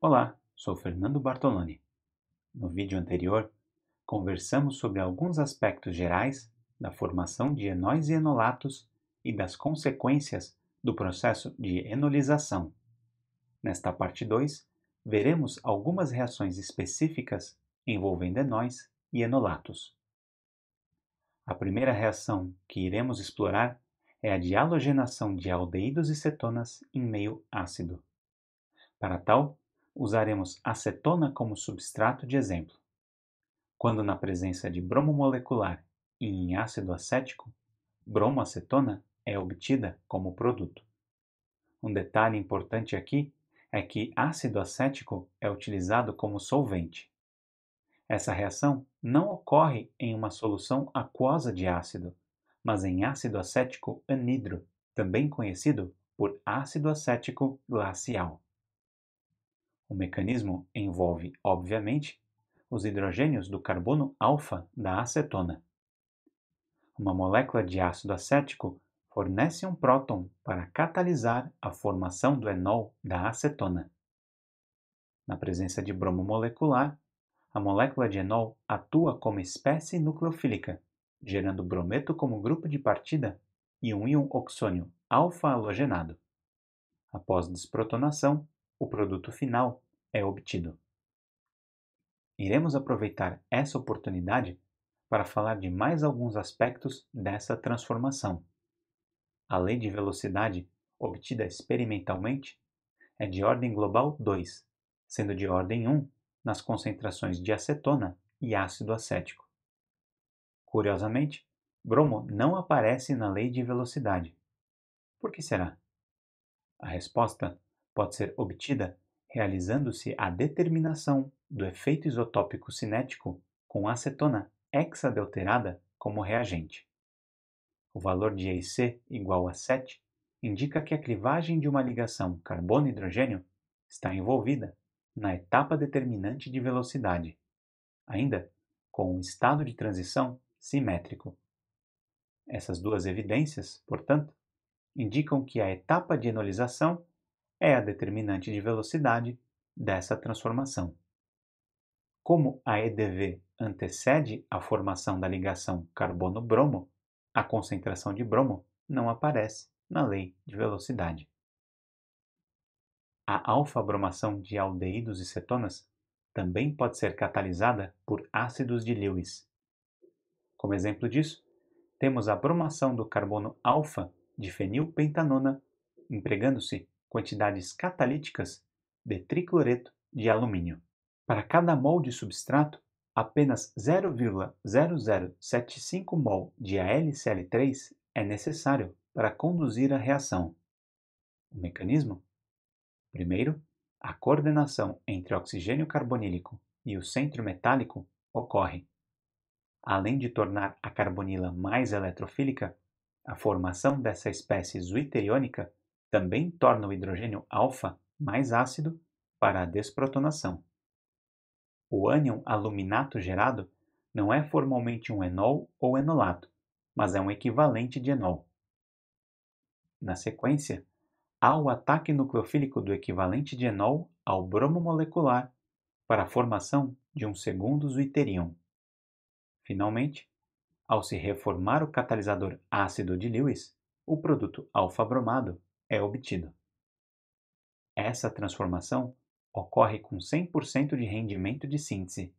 Olá, sou Fernando Bartoloni. No vídeo anterior, conversamos sobre alguns aspectos gerais da formação de enóis e enolatos e das consequências do processo de enolização. Nesta parte 2, veremos algumas reações específicas envolvendo enóis e enolatos. A primeira reação que iremos explorar é a de halogenação de aldeídos e cetonas em meio ácido. Para tal, usaremos acetona como substrato de exemplo. Quando na presença de bromo molecular e em ácido acético, bromoacetona é obtida como produto. Um detalhe importante aqui é que ácido acético é utilizado como solvente. Essa reação não ocorre em uma solução aquosa de ácido, mas em ácido acético anidro, também conhecido por ácido acético glacial. O mecanismo envolve, obviamente, os hidrogênios do carbono alfa da acetona. Uma molécula de ácido acético fornece um próton para catalisar a formação do enol da acetona. Na presença de bromo molecular, a molécula de enol atua como espécie nucleofílica, gerando brometo como grupo de partida e um íon oxônio alfa-halogenado. Após desprotonação, o produto final é obtido. Iremos aproveitar essa oportunidade para falar de mais alguns aspectos dessa transformação. A lei de velocidade obtida experimentalmente é de ordem global 2, sendo de ordem 1 nas concentrações de acetona e ácido acético. Curiosamente, bromo não aparece na lei de velocidade. Por que será? A resposta pode ser obtida realizando-se a determinação do efeito isotópico cinético com acetona hexadeuterada como reagente. O valor de EC igual a 7 indica que a clivagem de uma ligação carbono-hidrogênio está envolvida na etapa determinante de velocidade, ainda com um estado de transição simétrico. Essas duas evidências, portanto, indicam que a etapa de enolização é a determinante de velocidade dessa transformação. Como a EDV antecede a formação da ligação carbono-bromo, a concentração de bromo não aparece na lei de velocidade. A alfa-bromação de aldeídos e cetonas também pode ser catalisada por ácidos de Lewis. Como exemplo disso, temos a bromação do carbono alfa de fenilpentanona, empregando-se quantidades catalíticas de tricloreto de alumínio. Para cada mol de substrato, apenas 0,0075 mol de AlCl3 é necessário para conduzir a reação. O mecanismo Primeiro, a coordenação entre oxigênio carbonílico e o centro metálico ocorre. Além de tornar a carbonila mais eletrofílica, a formação dessa espécie zwitteriônica também torna o hidrogênio alfa mais ácido para a desprotonação. O ânion aluminato gerado não é formalmente um enol ou enolato, mas é um equivalente de enol. Na sequência, há o ataque nucleofílico do equivalente de enol ao bromo molecular para a formação de um segundo zwitterion. Finalmente, ao se reformar o catalisador ácido de Lewis, o produto alfa-bromado é obtido. Essa transformação ocorre com 100% de rendimento de síntese.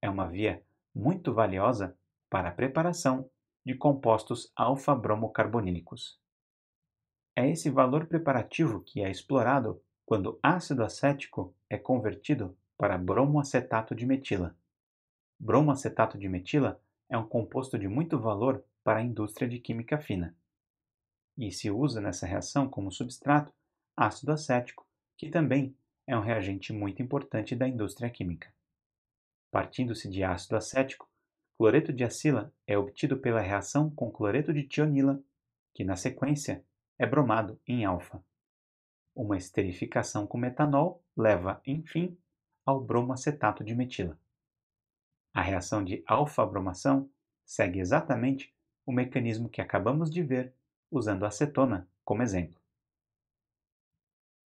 É uma via muito valiosa para a preparação de compostos alfa-bromocarbonílicos. É esse valor preparativo que é explorado quando ácido acético é convertido para bromoacetato de metila. Bromoacetato de metila é um composto de muito valor para a indústria de química fina e se usa nessa reação como substrato ácido acético, que também é um reagente muito importante da indústria química. Partindo-se de ácido acético, cloreto de acila é obtido pela reação com cloreto de tionila, que na sequência é bromado em alfa. Uma esterificação com metanol leva, enfim, ao bromacetato de metila. A reação de alfa-bromação segue exatamente o mecanismo que acabamos de ver usando a acetona como exemplo.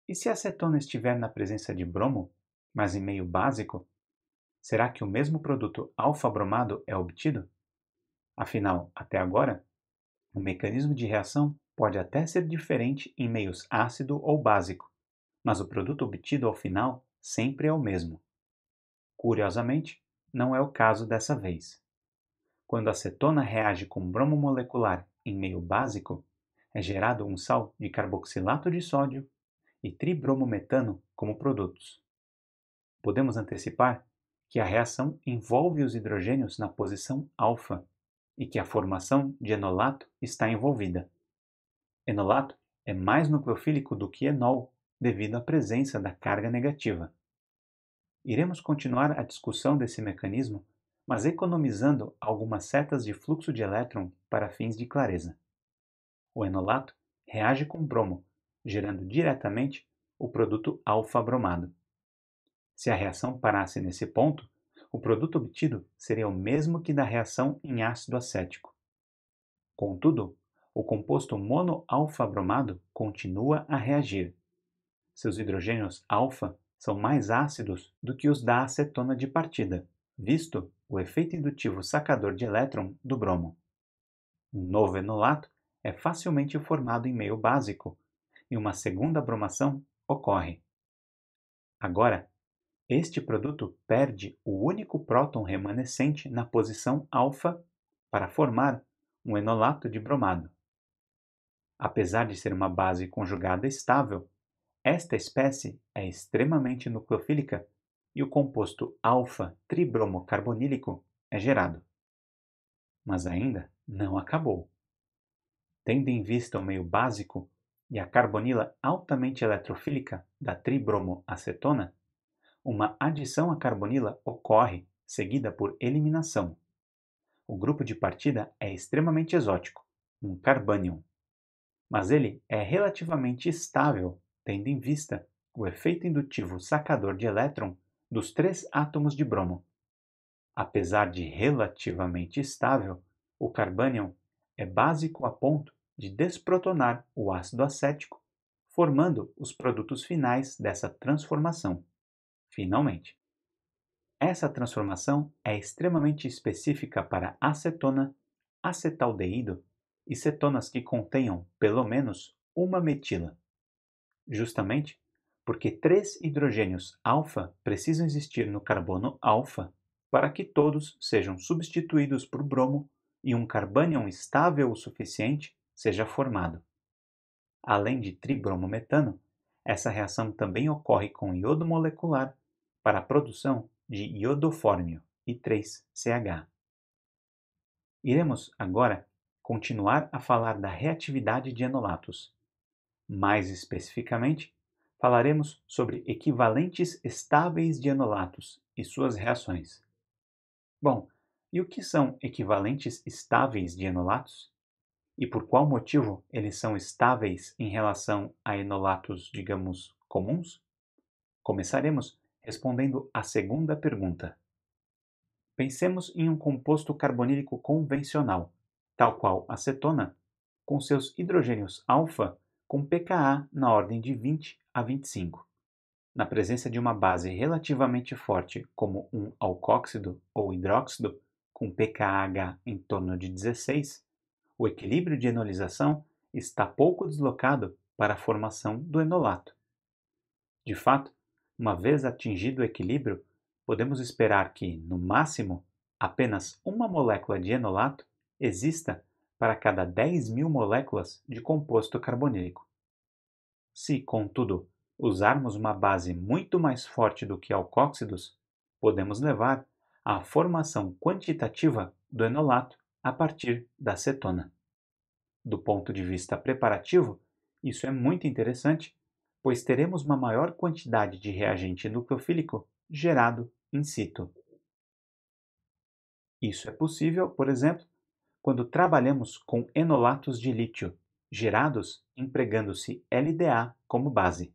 E se a acetona estiver na presença de bromo, mas em meio básico, será que o mesmo produto alfa-bromado é obtido? Afinal, até agora, o mecanismo de reação pode até ser diferente em meios ácido ou básico, mas o produto obtido ao final sempre é o mesmo. Curiosamente, não é o caso dessa vez. Quando a acetona reage com bromo molecular em meio básico, é gerado um sal de carboxilato de sódio e tribromometano como produtos. Podemos antecipar que a reação envolve os hidrogênios na posição alfa e que a formação de enolato está envolvida. Enolato é mais nucleofílico do que enol devido à presença da carga negativa. Iremos continuar a discussão desse mecanismo, mas economizando algumas setas de fluxo de elétron para fins de clareza. O enolato reage com bromo, gerando diretamente o produto alfa-bromado. Se a reação parasse nesse ponto, o produto obtido seria o mesmo que da reação em ácido acético. Contudo, o composto monoalfa-bromado continua a reagir. Seus hidrogênios alfa são mais ácidos do que os da acetona de partida, visto o efeito indutivo sacador de elétron do bromo. Um novo enolato é facilmente formado em meio básico, e uma segunda bromação ocorre. Agora, este produto perde o único próton remanescente na posição alfa para formar um enolato de bromado. Apesar de ser uma base conjugada estável, esta espécie é extremamente nucleofílica e o composto alfa-tribromocarbonílico é gerado. Mas ainda não acabou. Tendo em vista o meio básico e a carbonila altamente eletrofílica da tribromoacetona, uma adição à carbonila ocorre, seguida por eliminação. O grupo de partida é extremamente exótico, um carbânion mas ele é relativamente estável, tendo em vista o efeito indutivo sacador de elétron dos três átomos de bromo. Apesar de relativamente estável, o carbânion é básico a ponto de desprotonar o ácido acético, formando os produtos finais dessa transformação. Finalmente, essa transformação é extremamente específica para acetona, acetaldeído e cetonas que contenham pelo menos uma metila. Justamente porque três hidrogênios alfa precisam existir no carbono alfa para que todos sejam substituídos por bromo e um carbânion estável o suficiente seja formado. Além de tribromometano, essa reação também ocorre com iodo molecular para a produção de iodofórmio, I3CH. Iremos agora continuar a falar da reatividade de enolatos. Mais especificamente, falaremos sobre equivalentes estáveis de enolatos e suas reações. Bom, e o que são equivalentes estáveis de enolatos? E por qual motivo eles são estáveis em relação a enolatos, digamos, comuns? Começaremos respondendo à segunda pergunta. Pensemos em um composto carbonílico convencional, tal qual a cetona, com seus hidrogênios alfa com pKa na ordem de 20 a 25. Na presença de uma base relativamente forte, como um alcóxido ou hidróxido, com pKa em torno de 16, o equilíbrio de enolização está pouco deslocado para a formação do enolato. De fato, uma vez atingido o equilíbrio, podemos esperar que, no máximo, apenas uma molécula de enolato exista para cada 10 mil moléculas de composto carbonílico. Se, contudo, usarmos uma base muito mais forte do que alcóxidos, podemos levar à formação quantitativa do enolato a partir da cetona. Do ponto de vista preparativo, isso é muito interessante, pois teremos uma maior quantidade de reagente nucleofílico gerado in situ. Isso é possível, por exemplo, quando trabalhamos com enolatos de lítio, gerados empregando-se LDA como base.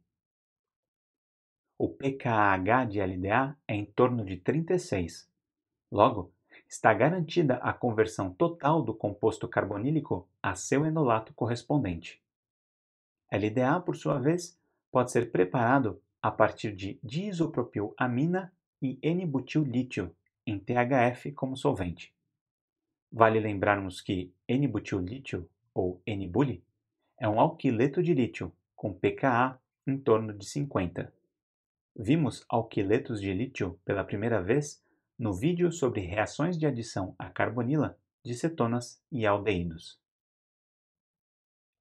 O pKaH de LDA é em torno de 36. Logo, está garantida a conversão total do composto carbonílico a seu enolato correspondente. LDA, por sua vez, pode ser preparado a partir de diisopropilamina e N-butil lítio, em THF como solvente. Vale lembrarmos que N-butillítio, ou n buli é um alquileto de lítio, com pKa em torno de 50. Vimos alquiletos de lítio pela primeira vez no vídeo sobre reações de adição à carbonila de cetonas e aldeídos.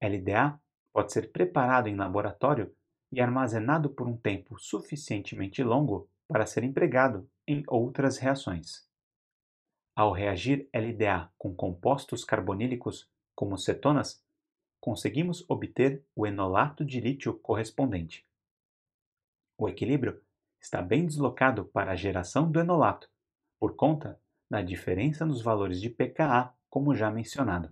LDA pode ser preparado em laboratório e armazenado por um tempo suficientemente longo para ser empregado em outras reações. Ao reagir LDA com compostos carbonílicos, como cetonas, conseguimos obter o enolato de lítio correspondente. O equilíbrio está bem deslocado para a geração do enolato, por conta da diferença nos valores de pKa, como já mencionado.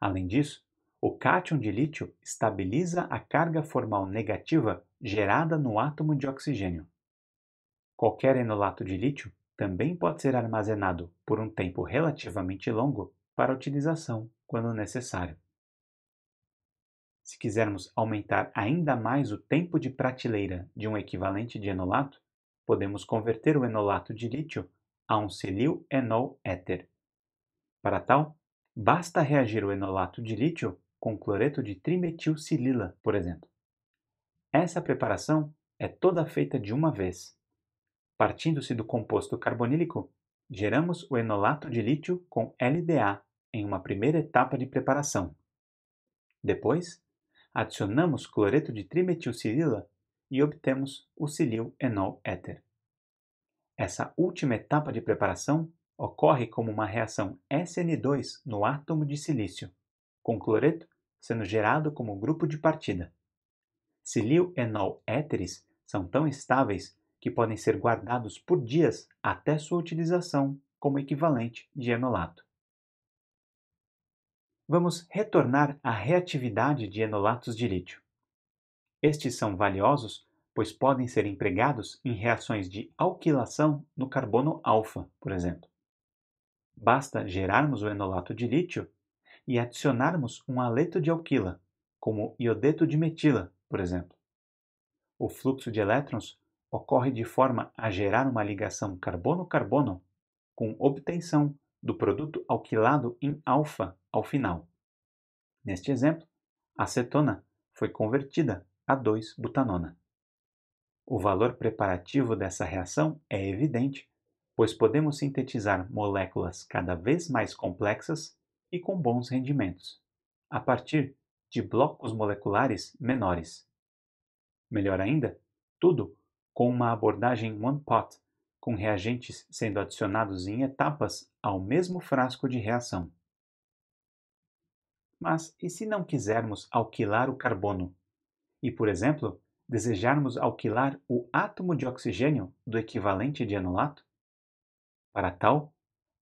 Além disso, o cátion de lítio estabiliza a carga formal negativa gerada no átomo de oxigênio. Qualquer enolato de lítio também pode ser armazenado por um tempo relativamente longo para utilização quando necessário. Se quisermos aumentar ainda mais o tempo de prateleira de um equivalente de enolato, podemos converter o enolato de lítio a um silil enol éter. Para tal, basta reagir o enolato de lítio com cloreto de trimetilcilila, por exemplo. Essa preparação é toda feita de uma vez Partindo-se do composto carbonílico, geramos o enolato de lítio com LDA em uma primeira etapa de preparação. Depois, adicionamos cloreto de trimetilcirila e obtemos o silil enol éter. Essa última etapa de preparação ocorre como uma reação SN2 no átomo de silício, com cloreto sendo gerado como grupo de partida. Silil enol éteres são tão estáveis que podem ser guardados por dias até sua utilização como equivalente de enolato. Vamos retornar à reatividade de enolatos de lítio. Estes são valiosos pois podem ser empregados em reações de alquilação no carbono alfa, por exemplo. Basta gerarmos o enolato de lítio e adicionarmos um aleto de alquila, como iodeto de metila, por exemplo. O fluxo de elétrons ocorre de forma a gerar uma ligação carbono-carbono com obtenção do produto alquilado em alfa ao final. Neste exemplo, a acetona foi convertida a 2-butanona. O valor preparativo dessa reação é evidente, pois podemos sintetizar moléculas cada vez mais complexas e com bons rendimentos, a partir de blocos moleculares menores. Melhor ainda, tudo com uma abordagem one pot, com reagentes sendo adicionados em etapas ao mesmo frasco de reação. Mas e se não quisermos alquilar o carbono? E, por exemplo, desejarmos alquilar o átomo de oxigênio do equivalente de enolato? Para tal,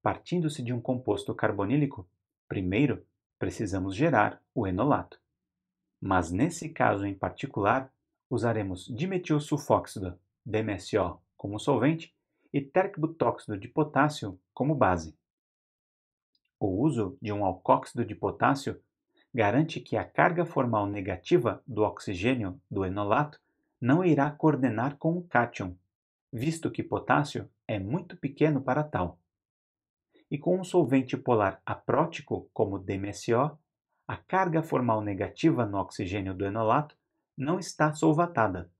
partindo-se de um composto carbonílico, primeiro precisamos gerar o enolato. Mas nesse caso em particular, usaremos dimetil sulfóxido. DMSO como solvente e tercbutóxido de potássio como base. O uso de um alcóxido de potássio garante que a carga formal negativa do oxigênio do enolato não irá coordenar com o cátion, visto que potássio é muito pequeno para tal. E com um solvente polar aprótico como DMSO, a carga formal negativa no oxigênio do enolato não está solvatada.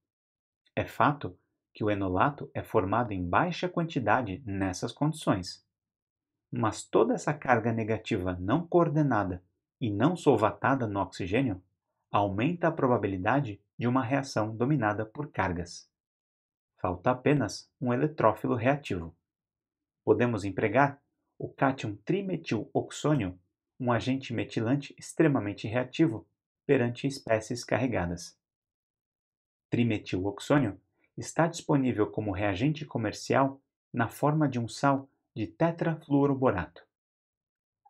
É fato que o enolato é formado em baixa quantidade nessas condições. Mas toda essa carga negativa não coordenada e não solvatada no oxigênio aumenta a probabilidade de uma reação dominada por cargas. Falta apenas um eletrófilo reativo. Podemos empregar o cátion trimetiloxônio, um agente metilante extremamente reativo perante espécies carregadas. Trimetiloxônio está disponível como reagente comercial na forma de um sal de tetrafluoroborato.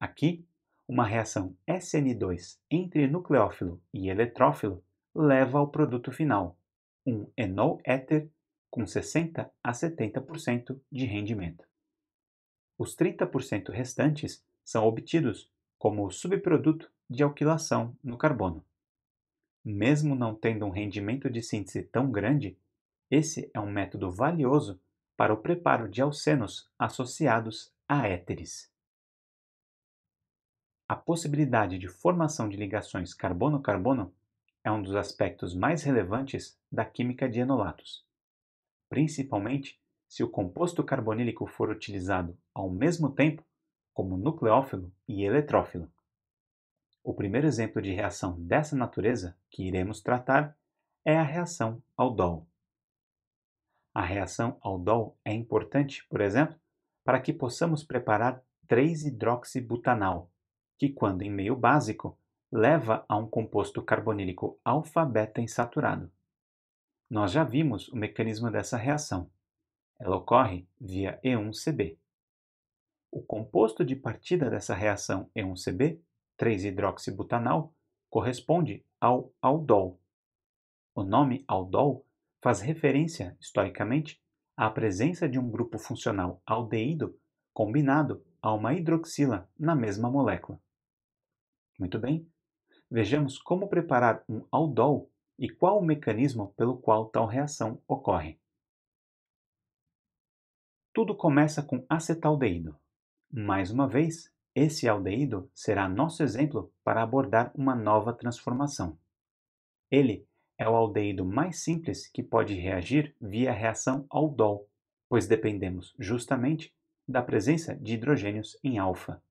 Aqui, uma reação SN2 entre nucleófilo e eletrófilo leva ao produto final, um enol éter com 60 a 70% de rendimento. Os 30% restantes são obtidos como subproduto de alquilação no carbono. Mesmo não tendo um rendimento de síntese tão grande, esse é um método valioso para o preparo de alcenos associados a éteres. A possibilidade de formação de ligações carbono-carbono é um dos aspectos mais relevantes da química de enolatos, principalmente se o composto carbonílico for utilizado ao mesmo tempo como nucleófilo e eletrófilo. O primeiro exemplo de reação dessa natureza que iremos tratar é a reação aldol. A reação aldol é importante, por exemplo, para que possamos preparar 3-hidroxibutanal, que, quando em meio básico, leva a um composto carbonílico alfa-beta insaturado. Nós já vimos o mecanismo dessa reação. Ela ocorre via E1CB. O composto de partida dessa reação E1CB, 3-hidroxibutanal, corresponde ao aldol. O nome aldol faz referência, historicamente, à presença de um grupo funcional aldeído combinado a uma hidroxila na mesma molécula. Muito bem, vejamos como preparar um aldol e qual o mecanismo pelo qual tal reação ocorre. Tudo começa com acetaldeído. Mais uma vez, esse aldeído será nosso exemplo para abordar uma nova transformação. Ele é o aldeído mais simples que pode reagir via reação aldol, pois dependemos justamente da presença de hidrogênios em alfa.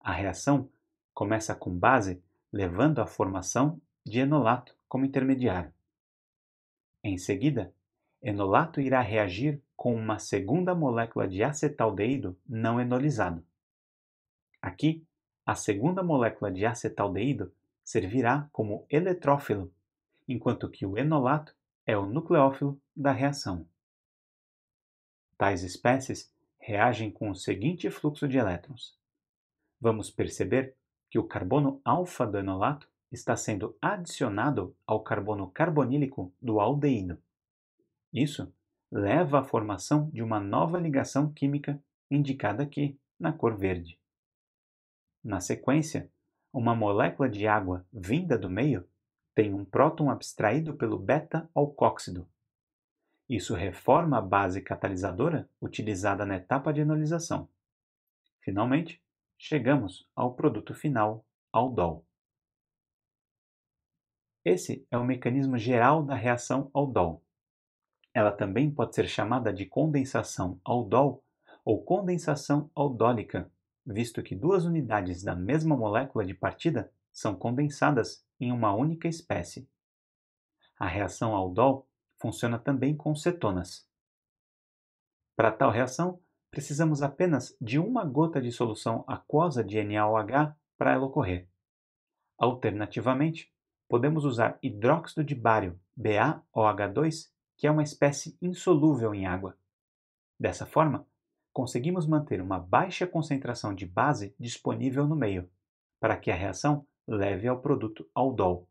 A reação começa com base, levando à formação de enolato como intermediário. Em seguida, enolato irá reagir com uma segunda molécula de acetaldeído não enolizado. Aqui, a segunda molécula de acetaldeído servirá como eletrófilo enquanto que o enolato é o nucleófilo da reação. Tais espécies reagem com o seguinte fluxo de elétrons. Vamos perceber que o carbono alfa do enolato está sendo adicionado ao carbono carbonílico do aldeído. Isso leva à formação de uma nova ligação química indicada aqui na cor verde. Na sequência, uma molécula de água vinda do meio tem um próton abstraído pelo beta-alcóxido. Isso reforma a base catalisadora utilizada na etapa de enolização. Finalmente, chegamos ao produto final, aldol. Esse é o mecanismo geral da reação aldol. Ela também pode ser chamada de condensação aldol ou condensação aldólica, visto que duas unidades da mesma molécula de partida são condensadas em uma única espécie. A reação aldol funciona também com cetonas. Para tal reação, precisamos apenas de uma gota de solução aquosa de NaOH para ela ocorrer. Alternativamente, podemos usar hidróxido de bário, BaOH2, que é uma espécie insolúvel em água. Dessa forma, conseguimos manter uma baixa concentração de base disponível no meio, para que a reação leve ao produto aldol.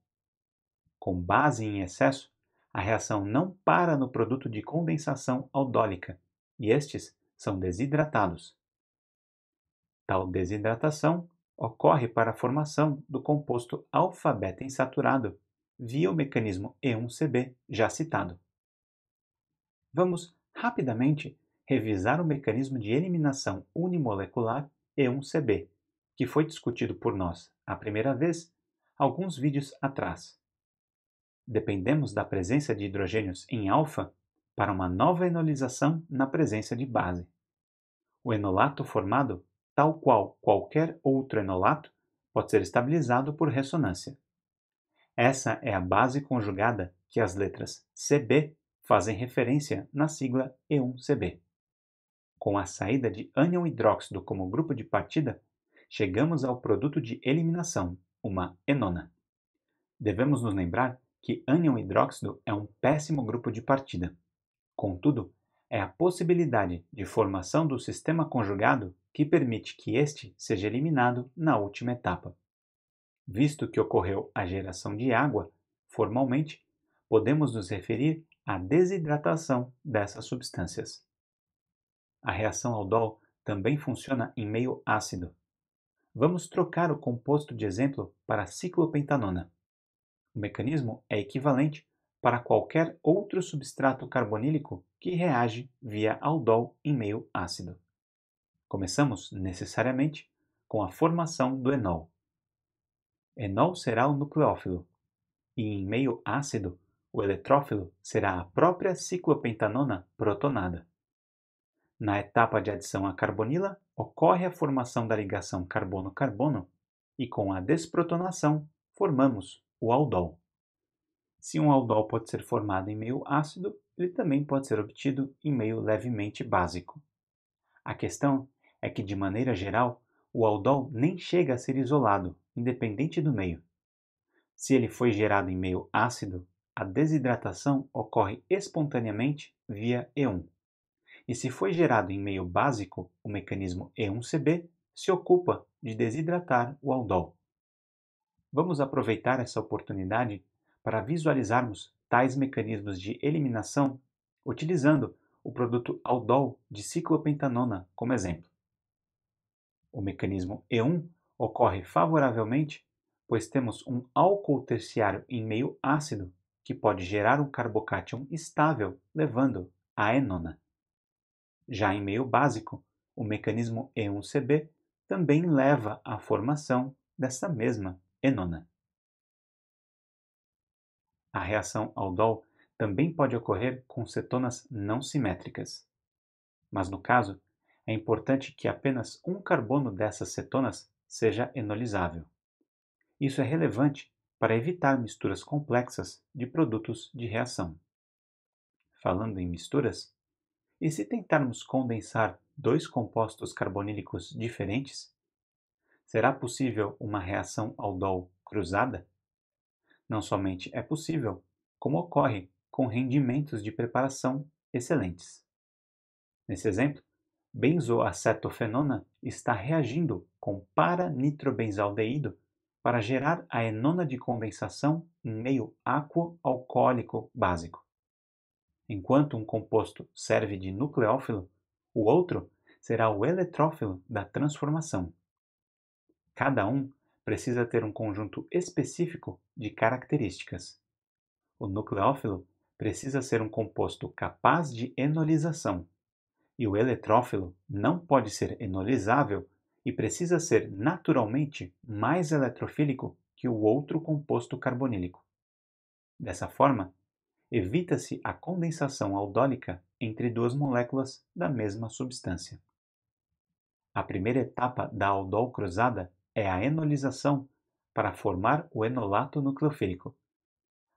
Com base em excesso, a reação não para no produto de condensação aldólica e estes são desidratados. Tal desidratação ocorre para a formação do composto alfa insaturado via o mecanismo E1CB já citado. Vamos rapidamente revisar o mecanismo de eliminação unimolecular E1CB que foi discutido por nós a primeira vez alguns vídeos atrás. Dependemos da presença de hidrogênios em alfa para uma nova enolização na presença de base. O enolato formado, tal qual qualquer outro enolato, pode ser estabilizado por ressonância. Essa é a base conjugada que as letras CB fazem referência na sigla E1CB. Com a saída de ânion hidróxido como grupo de partida, chegamos ao produto de eliminação, uma enona. Devemos nos lembrar que ânion hidróxido é um péssimo grupo de partida. Contudo, é a possibilidade de formação do sistema conjugado que permite que este seja eliminado na última etapa. Visto que ocorreu a geração de água, formalmente, podemos nos referir à desidratação dessas substâncias. A reação aldol também funciona em meio ácido, Vamos trocar o composto de exemplo para a ciclopentanona. O mecanismo é equivalente para qualquer outro substrato carbonílico que reage via aldol em meio ácido. Começamos, necessariamente, com a formação do enol. Enol será o nucleófilo, e em meio ácido, o eletrófilo será a própria ciclopentanona protonada. Na etapa de adição à carbonila, ocorre a formação da ligação carbono-carbono e com a desprotonação formamos o aldol. Se um aldol pode ser formado em meio ácido, ele também pode ser obtido em meio levemente básico. A questão é que, de maneira geral, o aldol nem chega a ser isolado, independente do meio. Se ele foi gerado em meio ácido, a desidratação ocorre espontaneamente via E1. E se foi gerado em meio básico, o mecanismo E1CB se ocupa de desidratar o aldol. Vamos aproveitar essa oportunidade para visualizarmos tais mecanismos de eliminação utilizando o produto aldol de ciclopentanona como exemplo. O mecanismo E1 ocorre favoravelmente, pois temos um álcool terciário em meio ácido que pode gerar um carbocátion estável, levando à enona. Já em meio básico, o mecanismo E1CB também leva à formação dessa mesma enona. A reação aldol também pode ocorrer com cetonas não simétricas. Mas no caso, é importante que apenas um carbono dessas cetonas seja enolizável. Isso é relevante para evitar misturas complexas de produtos de reação. Falando em misturas, e se tentarmos condensar dois compostos carbonílicos diferentes, será possível uma reação aldol cruzada? Não somente é possível, como ocorre com rendimentos de preparação excelentes. Nesse exemplo, benzoacetofenona está reagindo com paranitrobenzaldeído para gerar a enona de condensação em meio aquo alcoólico básico. Enquanto um composto serve de nucleófilo, o outro será o eletrófilo da transformação. Cada um precisa ter um conjunto específico de características. O nucleófilo precisa ser um composto capaz de enolização, e o eletrófilo não pode ser enolizável e precisa ser naturalmente mais eletrofílico que o outro composto carbonílico. Dessa forma, evita-se a condensação aldólica entre duas moléculas da mesma substância. A primeira etapa da aldol cruzada é a enolização para formar o enolato nucleofílico.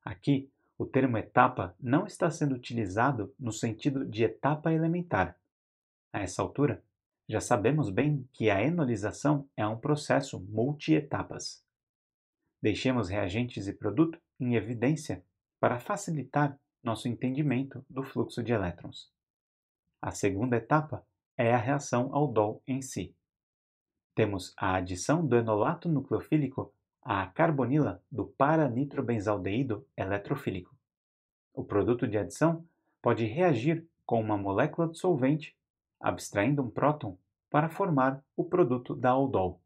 Aqui, o termo etapa não está sendo utilizado no sentido de etapa elementar. A essa altura, já sabemos bem que a enolização é um processo multietapas. Deixemos reagentes e produto em evidência para facilitar nosso entendimento do fluxo de elétrons. A segunda etapa é a reação ao DOL em si. Temos a adição do enolato nucleofílico à carbonila do paranitrobenzaldeído eletrofílico. O produto de adição pode reagir com uma molécula de solvente, abstraindo um próton para formar o produto da aldol.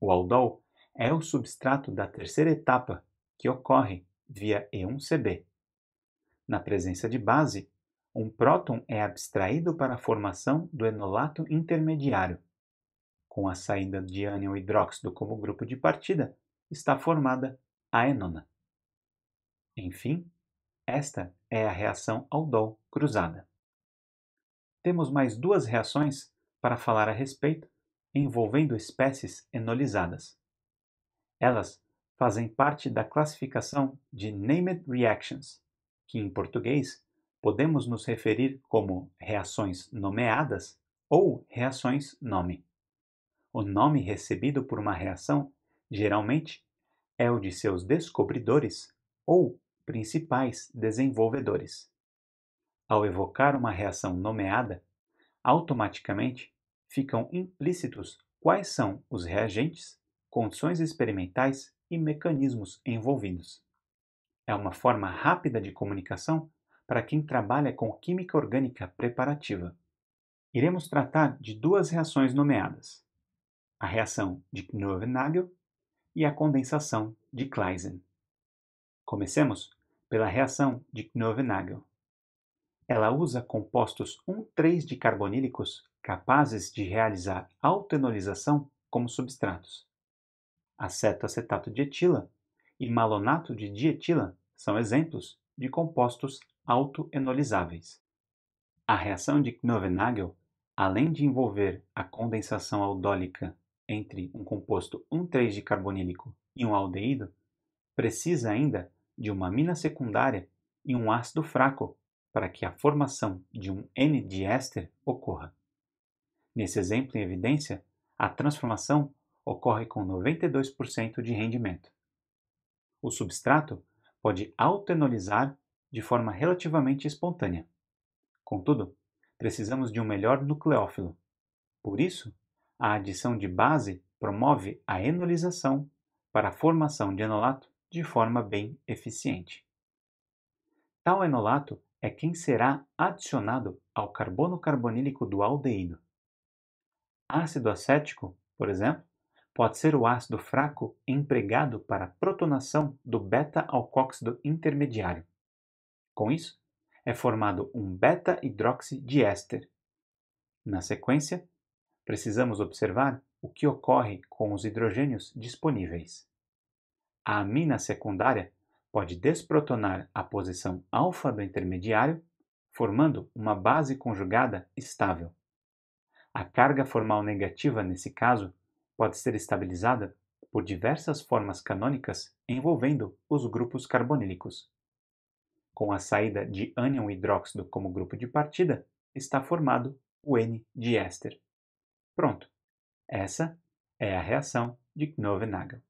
O aldol é o substrato da terceira etapa, que ocorre via E1CB. Na presença de base, um próton é abstraído para a formação do enolato intermediário. Com a saída de ânion hidróxido como grupo de partida, está formada a enona. Enfim, esta é a reação aldol cruzada. Temos mais duas reações para falar a respeito envolvendo espécies enolizadas. Elas fazem parte da classificação de Named Reactions, que em português podemos nos referir como reações nomeadas ou reações nome. O nome recebido por uma reação, geralmente, é o de seus descobridores ou principais desenvolvedores. Ao evocar uma reação nomeada, automaticamente ficam implícitos quais são os reagentes, condições experimentais e mecanismos envolvidos. É uma forma rápida de comunicação para quem trabalha com química orgânica preparativa. Iremos tratar de duas reações nomeadas: a reação de Knorr-Nagel e a condensação de Claisen. Comecemos pela reação de Knorr-Nagel. Ela usa compostos 1,3 dicarbonílicos capazes de realizar autoenolização como substratos. Acetoacetato de etila e malonato de dietila são exemplos de compostos autoenolizáveis. A reação de Knovenagel, além de envolver a condensação aldólica entre um composto 13 carbonílico e um aldeído, precisa ainda de uma amina secundária e um ácido fraco para que a formação de um N-diéster ocorra. Nesse exemplo em evidência, a transformação ocorre com 92% de rendimento. O substrato pode autoenolizar de forma relativamente espontânea. Contudo, precisamos de um melhor nucleófilo. Por isso, a adição de base promove a enolização para a formação de enolato de forma bem eficiente. Tal enolato é quem será adicionado ao carbono carbonílico do aldeído. Ácido acético, por exemplo, pode ser o ácido fraco empregado para a protonação do beta-alcóxido intermediário. Com isso, é formado um beta-hidroxidiéster. Na sequência, precisamos observar o que ocorre com os hidrogênios disponíveis. A amina secundária pode desprotonar a posição alfa do intermediário, formando uma base conjugada estável. A carga formal negativa, nesse caso, pode ser estabilizada por diversas formas canônicas envolvendo os grupos carbonílicos. Com a saída de ânion hidróxido como grupo de partida, está formado o N de éster. Pronto! Essa é a reação de Knovenagel.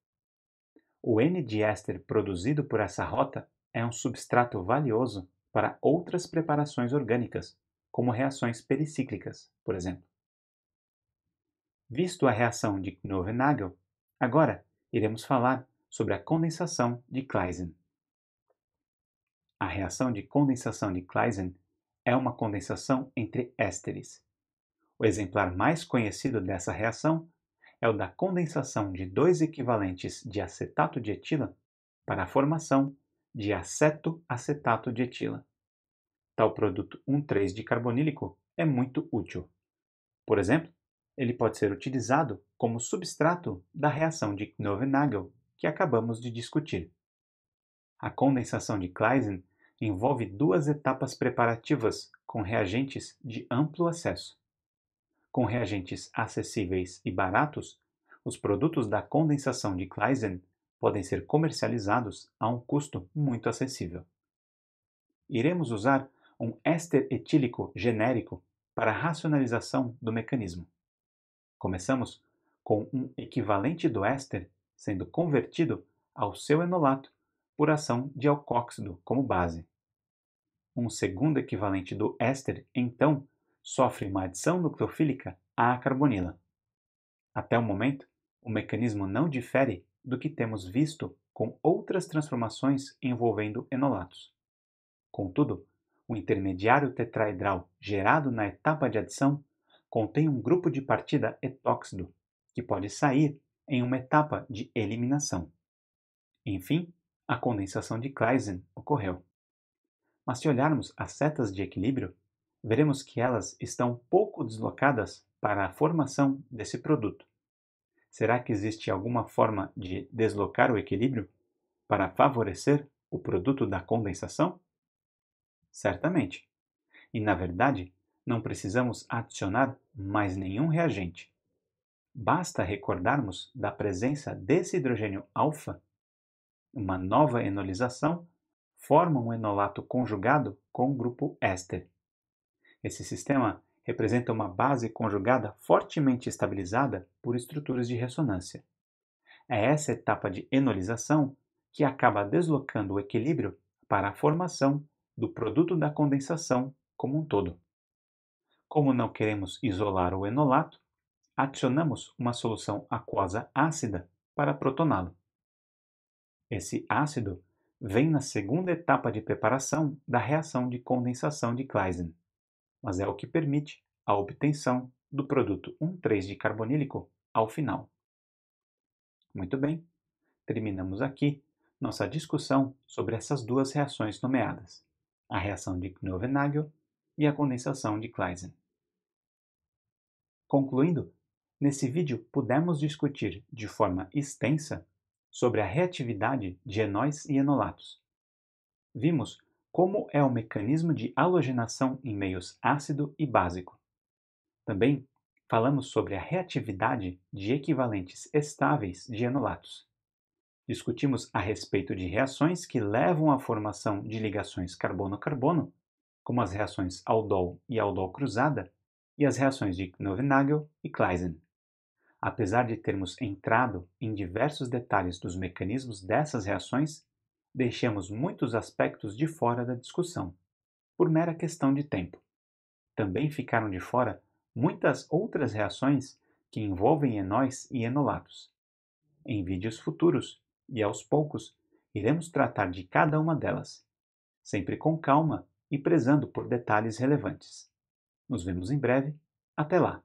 O N de éster produzido por essa rota é um substrato valioso para outras preparações orgânicas, como reações pericíclicas, por exemplo. Visto a reação de Knorr-Nagel, agora iremos falar sobre a condensação de Claisen. A reação de condensação de Claisen é uma condensação entre ésteres. O exemplar mais conhecido dessa reação é o da condensação de dois equivalentes de acetato de etila para a formação de acetoacetato de etila. Tal produto 1,3 de carbonílico é muito útil. Por exemplo, ele pode ser utilizado como substrato da reação de Knoven-Nagel que acabamos de discutir. A condensação de Claisen envolve duas etapas preparativas com reagentes de amplo acesso. Com reagentes acessíveis e baratos, os produtos da condensação de Claisen podem ser comercializados a um custo muito acessível. Iremos usar um éster etílico genérico para racionalização do mecanismo. Começamos com um equivalente do éster sendo convertido ao seu enolato por ação de alcóxido como base. Um segundo equivalente do éster, então, sofre uma adição nucleofílica à carbonila. Até o momento, o mecanismo não difere do que temos visto com outras transformações envolvendo enolatos. Contudo, o intermediário tetraedral gerado na etapa de adição contém um grupo de partida etóxido, que pode sair em uma etapa de eliminação. Enfim, a condensação de Claisen ocorreu. Mas se olharmos as setas de equilíbrio, veremos que elas estão pouco deslocadas para a formação desse produto. Será que existe alguma forma de deslocar o equilíbrio para favorecer o produto da condensação? Certamente. E na verdade, não precisamos adicionar mais nenhum reagente. Basta recordarmos da presença desse hidrogênio alfa. Uma nova enolização forma um enolato conjugado com o grupo éster. Esse sistema representa uma base conjugada fortemente estabilizada por estruturas de ressonância. É essa etapa de enolização que acaba deslocando o equilíbrio para a formação do produto da condensação como um todo. Como não queremos isolar o enolato, adicionamos uma solução aquosa ácida para protoná-lo. Esse ácido vem na segunda etapa de preparação da reação de condensação de Claisen, mas é o que permite a obtenção do produto 1,3 de carbonílico ao final. Muito bem, terminamos aqui nossa discussão sobre essas duas reações nomeadas, a reação de Knovenagel e a condensação de Claisen. Concluindo, nesse vídeo pudemos discutir de forma extensa sobre a reatividade de enóis e enolatos. Vimos como é o mecanismo de halogenação em meios ácido e básico. Também falamos sobre a reatividade de equivalentes estáveis de enolatos. Discutimos a respeito de reações que levam à formação de ligações carbono-carbono como as reações aldol e aldol-cruzada, e as reações de Knovenagel e Claisen. Apesar de termos entrado em diversos detalhes dos mecanismos dessas reações, deixamos muitos aspectos de fora da discussão, por mera questão de tempo. Também ficaram de fora muitas outras reações que envolvem enóis e enolatos. Em vídeos futuros, e aos poucos, iremos tratar de cada uma delas, sempre com calma e prezando por detalhes relevantes. Nos vemos em breve. Até lá!